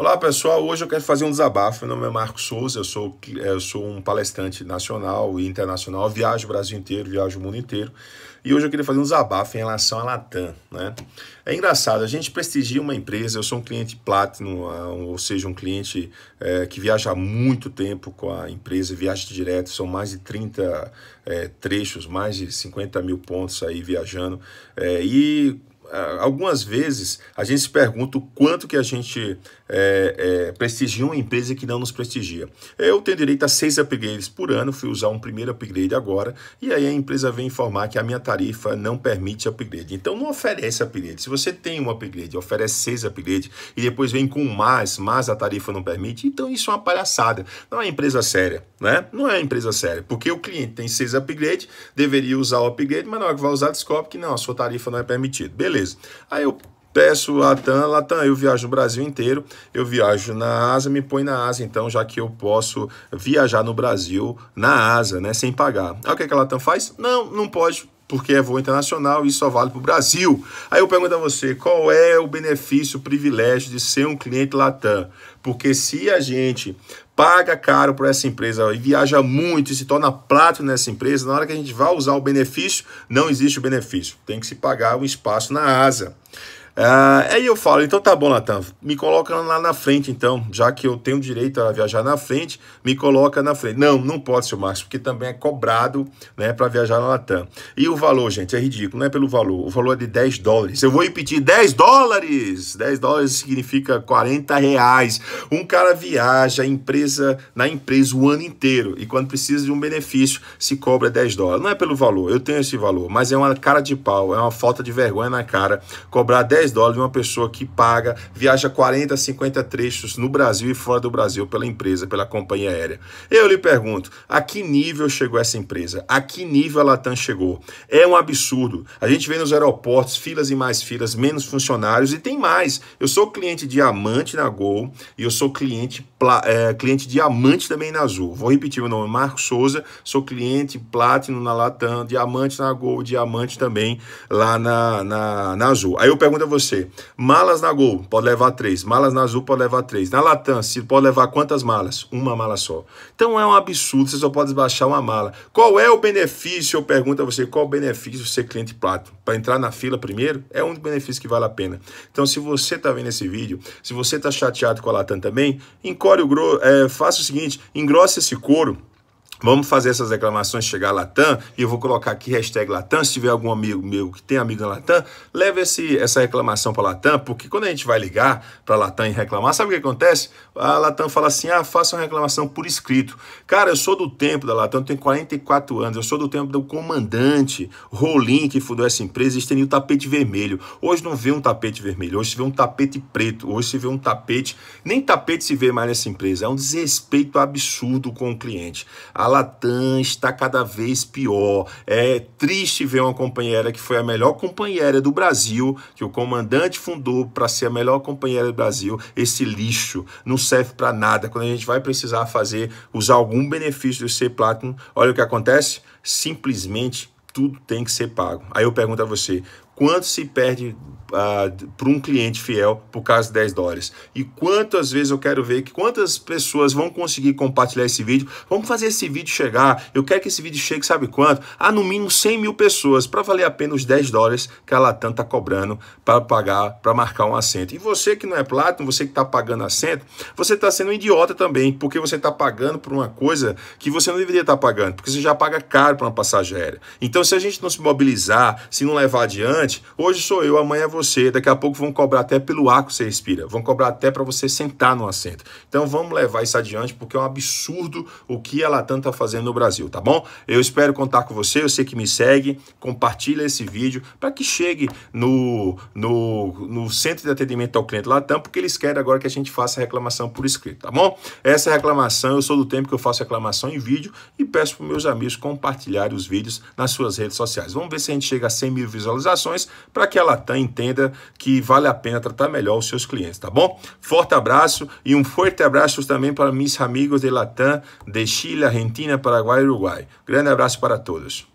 Olá pessoal, hoje eu quero fazer um desabafo. Meu nome é Marcos Souza, eu sou, eh, eu sou um palestrante nacional e internacional, eu viajo o Brasil inteiro, viajo o mundo inteiro. E hoje eu queria fazer um desabafo em relação à Latam. Né? É engraçado, a gente prestigia uma empresa, eu sou um cliente Platinum, ah, ou seja, um cliente é, que viaja há muito tempo com a empresa, viaja direto, são mais de 30 é, eh, trechos, mais de 50 mil pontos aí viajando. É, e algumas vezes a gente se pergunta o quanto que a gente é, é, prestigia uma empresa que não nos prestigia. Eu tenho direito a seis upgrades por ano, fui usar um primeiro upgrade agora, e aí a empresa vem informar que a minha tarifa não permite upgrade. Então não oferece upgrade. Se você tem um upgrade, oferece seis upgrades e depois vem com mais, mas a tarifa não permite, então isso é uma palhaçada. Não é empresa séria, né? Não é empresa séria, porque o cliente tem seis upgrades, deveria usar o upgrade, mas na hora que vai usar, descobre que não, a sua tarifa não é permitida. Beleza beleza. Aí eu peço Latam, Latam, eu viajo no Brasil inteiro, eu viajo na Asa, me põe na Asa, então, já que eu posso viajar no Brasil na Asa, né, sem pagar. Aí o que, é que a Latam faz? Não, não pode, porque é voo internacional e só vale para o Brasil. Aí eu pergunto a você, qual é o benefício, o privilégio de ser um cliente Latam? Porque se a gente paga caro para essa empresa e viaja muito e se torna plato nessa empresa, na hora que a gente vai usar o benefício, não existe o benefício. Tem que se pagar um espaço na asa. Ah, aí eu falo, então tá bom, Natan, me coloca lá na frente, então, já que eu tenho direito a viajar na frente, me coloca na frente. Não, não pode, seu Márcio, porque também é cobrado né, para viajar na Latam. E o valor, gente, é ridículo, não é pelo valor, o valor é de 10 dólares. Eu vou repetir, 10 dólares! 10 dólares significa 40 reais. Um cara viaja empresa na empresa o ano inteiro e quando precisa de um benefício, se cobra 10 dólares. Não é pelo valor, eu tenho esse valor, mas é uma cara de pau, é uma falta de vergonha na cara cobrar 10 10 dólares de uma pessoa que paga, viaja 40, 50 trechos no Brasil e fora do Brasil pela empresa, pela companhia aérea. Eu lhe pergunto, a que nível chegou essa empresa? A que nível a Latam chegou? É um absurdo. A gente vê nos aeroportos filas e mais filas, menos funcionários e tem mais. Eu sou cliente diamante na Gol e eu sou cliente, é, cliente diamante também na Azul. Vou repetir o nome, Marco Souza, sou cliente Platinum na Latam, diamante na Gol, diamante também lá na, na, na Azul. Aí eu pergunto a você, você. Malas na Gol, pode levar três. Malas na Azul, pode levar três. Na Latam, se pode levar quantas malas? Uma mala só. Então é um absurdo, você só pode baixar uma mala. Qual é o benefício? Eu pergunto a você, qual o benefício de ser cliente Platinum? Para entrar na fila primeiro? É um benefício que vale a pena. Então, se você está vendo esse vídeo, se você está chateado com a Latam também, encore o grosso É, faça o seguinte, engrossa esse couro, Vamos fazer essas reclamações chegar a Latam e eu vou colocar aqui hashtag Latam. Se tiver algum amigo meu que tem amigo na Latam, leve esse, essa reclamação para Latam, porque quando a gente vai ligar para Latam e reclamar, sabe o que acontece? A Latam fala assim: ah, faça uma reclamação por escrito. Cara, eu sou do tempo da Latam, eu tenho 44 anos, eu sou do tempo do comandante Rolim, que fundou essa empresa e estendeu o tapete vermelho. Hoje não vê um tapete vermelho, hoje se vê um tapete preto, hoje se vê um tapete. Nem tapete se vê mais nessa empresa. É um desrespeito absurdo com o cliente. A Latam está cada vez pior. É triste ver uma companheira que foi a melhor companheira do Brasil, que o comandante fundou para ser a melhor companheira do Brasil, esse lixo não serve para nada. Quando a gente vai precisar fazer, usar algum benefício do ser Platinum, olha o que acontece, simplesmente tudo tem que ser pago. Aí eu pergunto a você, quanto se perde uh, para um cliente fiel por causa de 10 dólares. E quantas vezes eu quero ver que quantas pessoas vão conseguir compartilhar esse vídeo? Vamos fazer esse vídeo chegar. Eu quero que esse vídeo chegue, sabe quanto? A ah, no mínimo 100 mil pessoas para valer apenas 10 dólares que a Latam está cobrando para pagar, para marcar um assento. E você que não é Platinum, você que está pagando assento, você está sendo um idiota também, porque você está pagando por uma coisa que você não deveria estar tá pagando, porque você já paga caro para uma passagem aérea. Então, se a gente não se mobilizar, se não levar adiante, hoje sou eu, amanhã é você você, daqui a pouco vão cobrar até pelo ar que você respira, vão cobrar até para você sentar no assento. Então vamos levar isso adiante, porque é um absurdo o que a Latam está fazendo no Brasil, tá bom? Eu espero contar com você, eu sei que me segue, compartilha esse vídeo para que chegue no, no, no centro de atendimento ao cliente Latam, porque eles querem agora que a gente faça a reclamação por escrito, tá bom? Essa reclamação, eu sou do tempo que eu faço reclamação em vídeo e peço para meus amigos compartilharem os vídeos nas suas redes sociais. Vamos ver se a gente chega a 100 mil visualizações para que a Latam entenda que vale a pena tratar melhor os seus clientes, tá bom? Forte abraço e um forte abraço também para meus amigos de Latam, de Chile, Argentina, Paraguai e Uruguai. Grande abraço para todos.